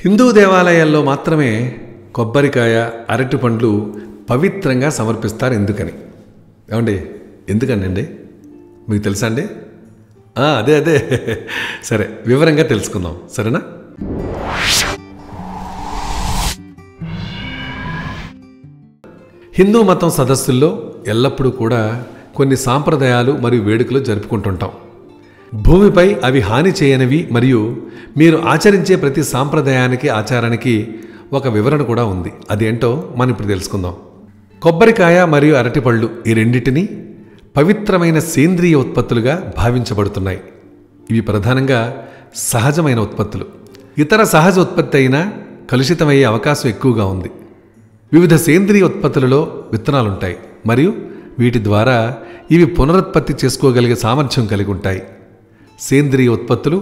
హిందూ దేవాలయాల్లో మాత్రమే కొబ్బరికాయ అరటి పండ్లు పవిత్రంగా సమర్పిస్తారు ఎందుకని ఏమండి ఎందుకనండి మీకు తెలుసా అండి అదే అదే సరే వివరంగా తెలుసుకుందాం సరేనా హిందూ మతం సదస్సుల్లో ఎల్లప్పుడూ కూడా కొన్ని సాంప్రదాయాలు మరియు వేడుకలు జరుపుకుంటుంటాం భూమిపై అవి హాని చేయనివి మరియు మీరు ఆచరించే ప్రతి సాంప్రదాయానికి ఆచారానికి ఒక వివరణ కూడా ఉంది అదేంటో మనం ఇప్పుడు తెలుసుకుందాం కొబ్బరికాయ మరియు అరటిపళ్ళు ఈ రెండింటిని పవిత్రమైన సేంద్రియ ఉత్పత్తులుగా భావించబడుతున్నాయి ఇవి ప్రధానంగా సహజమైన ఉత్పత్తులు ఇతర సహజ ఉత్పత్తి అయినా కలుషితమయ్యే అవకాశం ఎక్కువగా ఉంది వివిధ సేంద్రియ ఉత్పత్తులలో విత్తనాలుంటాయి మరియు వీటి ద్వారా ఇవి పునరుత్పత్తి చేసుకోగలిగే సామర్థ్యం కలిగి ఉంటాయి సేంద్రియ ఉత్పత్తులు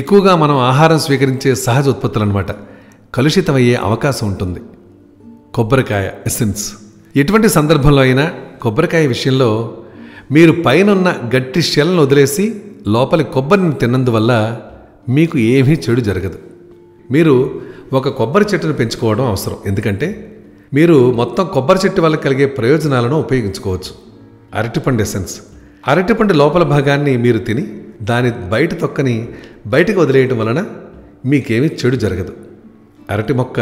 ఎక్కువగా మనం ఆహారం స్వీకరించే సహజ ఉత్పత్తులు అనమాట కలుషితమయ్యే అవకాశం ఉంటుంది కొబ్బరికాయ ఎసెన్స్ ఎటువంటి సందర్భంలో అయినా కొబ్బరికాయ విషయంలో మీరు పైనున్న గట్టి షెల్ను వదిలేసి లోపలి కొబ్బరిని తిన్నందువల్ల మీకు ఏమీ చెడు జరగదు మీరు ఒక కొబ్బరి చెట్టును పెంచుకోవడం అవసరం ఎందుకంటే మీరు మొత్తం కొబ్బరి చెట్టు వల్ల కలిగే ప్రయోజనాలను ఉపయోగించుకోవచ్చు అరటిపండు ఎసెన్స్ అరటిపండు లోపల భాగాన్ని మీరు తిని దాని బయట తొక్కని బయటకు వదిలేయటం వలన మీకేమీ చెడు జరగదు అరటి మొక్క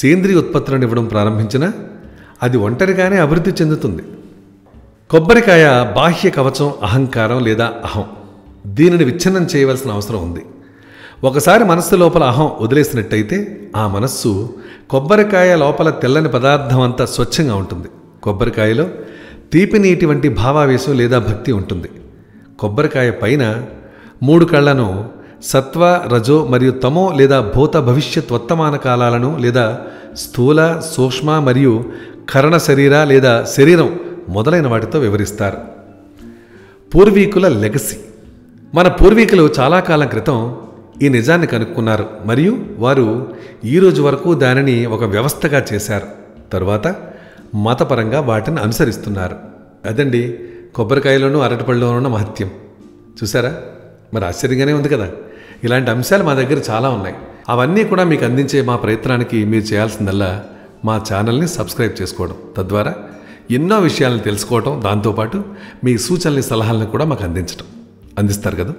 సేంద్రియ ఉత్పత్తులను ఇవ్వడం ప్రారంభించినా అది ఒంటరిగానే అభివృద్ధి చెందుతుంది కొబ్బరికాయ బాహ్య కవచం అహంకారం లేదా అహం దీనిని విచ్ఛిన్నం చేయవలసిన అవసరం ఉంది ఒకసారి మనస్సు లోపల అహం వదిలేసినట్టయితే ఆ మనస్సు కొబ్బరికాయ లోపల తెల్లని పదార్థం అంతా స్వచ్ఛంగా ఉంటుంది కొబ్బరికాయలో తీపి నీటి వంటి భావావేశం లేదా భక్తి ఉంటుంది కొబ్బరికాయ పైన మూడు కళ్లను సత్వ రజో మరియు తమో లేదా భూత భవిష్యత్ వర్తమాన కాలాలను లేదా స్థూల సూక్ష్మ మరియు కరణ శరీర లేదా శరీరం మొదలైన వాటితో వివరిస్తారు పూర్వీకుల లెగసీ మన పూర్వీకులు చాలా కాలం క్రితం ఈ నిజాన్ని కనుక్కున్నారు మరియు వారు ఈరోజు వరకు దానిని ఒక వ్యవస్థగా చేశారు తరువాత మతపరంగా వాటిని అనుసరిస్తున్నారు అదండి కొబ్బరికాయలోనూ అరటిపళ్ళలోనూ మహత్యం చూసారా మరి ఆశ్చర్యంగానే ఉంది కదా ఇలాంటి అంశాలు మా దగ్గర చాలా ఉన్నాయి అవన్నీ కూడా మీకు అందించే మా ప్రయత్నానికి మీరు చేయాల్సిందల్లా మా ఛానల్ని సబ్స్క్రైబ్ చేసుకోవడం తద్వారా ఎన్నో విషయాలను తెలుసుకోవటం దాంతోపాటు మీ సూచనలు సలహాలను కూడా మాకు అందించడం అందిస్తారు కదా